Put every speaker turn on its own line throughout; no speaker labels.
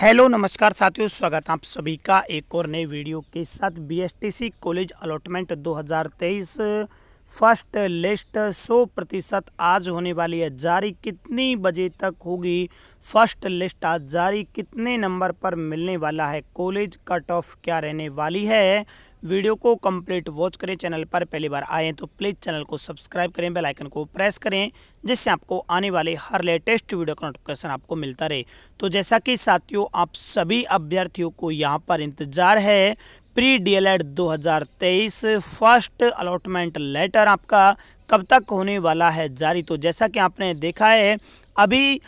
hello नमस्कार साथियों स्वागत है आप सभी का एक और नए वीडियो के साथ BSTC college allotment 2023 first list 100 प्रतिशत आज होने वाली है जारी कितनी बजे तक होगी फर्स्ट लिस्ट आज जारी कितने नंबर पर मिलने वाला है कॉलेज कट ऑफ क्या रहने वाली है वीडियो को कंप्लीट वॉच करें चैनल पर पहली बार आए तो प्लीज़ चैनल को सब्सक्राइब करें बेल आइकन को प्रेस करें जिससे आपको आने वाले हर लेटेस्ट वीडियो का नोटिफिकेशन आपको मिलता रहे तो जैसा कि साथियों आप सभी अभ्यर्थियों को यहाँ पर इंतज़ार है pre DElEd 2023 first allotment letter आपका कब तक होने वाला है जारी तो जैसा कि आपने देखा है अभी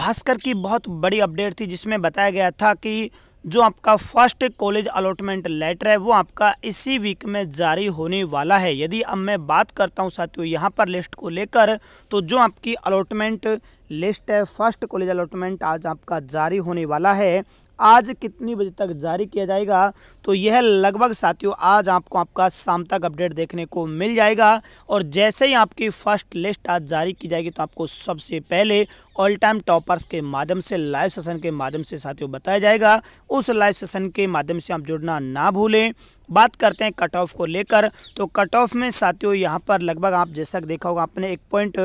भास्कर की बहुत बड़ी अपडेट थी जिसमें बताया गया था कि जो आपका फर्स्ट कॉलेज अलॉटमेंट लेटर है वो आपका इसी वीक में जारी होने वाला है यदि अब मैं बात करता हूँ साथियों यहाँ पर लिस्ट को लेकर तो जो आपकी अलॉटमेंट लिस्ट है फर्स्ट कॉलेज अलॉटमेंट आज आपका जारी होने वाला है आज कितनी बजे तक जारी किया जाएगा तो यह लगभग साथियों आज आपको आपका शाम तक अपडेट देखने को मिल जाएगा और जैसे ही आपकी फर्स्ट लिस्ट आज जारी की जाएगी तो आपको सबसे पहले ऑल टाइम टॉपर्स के माध्यम से लाइव सेशन के माध्यम से साथियों बताया जाएगा उस लाइव सेशन के माध्यम से आप जुड़ना ना भूलें बात करते हैं कट ऑफ को लेकर तो कट ऑफ में साथियों यहाँ पर लगभग आप जैसा देखा होगा आपने एक पॉइंट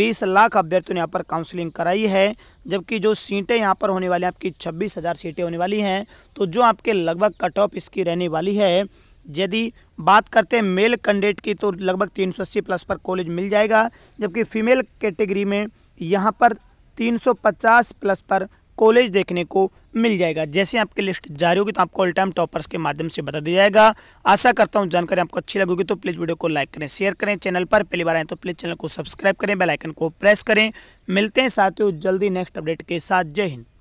बीस लाख अभ्यर्थियों ने यहाँ पर काउंसिल काउंसलिंग कराई है जबकि जो सीटें यहाँ पर होने वाली आपकी छब्बीस हज़ार सीटें होने वाली हैं तो जो आपके लगभग कट ऑफ इसकी रहने वाली है यदि बात करते हैं मेल कैंडिडेट की तो लगभग तीन सौ अस्सी प्लस पर कॉलेज मिल जाएगा जबकि फीमेल कैटेगरी में यहाँ पर तीन सौ पचास प्लस पर कॉलेज देखने को मिल जाएगा जैसे आपकी लिस्ट जारी होगी तो आपको ऑल टाइम टॉपर्स के माध्यम से बता दिया जाएगा आशा करता हूँ जानकारी आपको अच्छी लगेगी तो प्लीज़ वीडियो को लाइक करें शेयर करें चैनल पर पहली बार आए तो प्लीज़ चैनल को सब्सक्राइब करें बेलाइकन को प्रेस करें मिलते हैं साथियों जल्दी नेक्स्ट अपडेट के साथ जय हिंद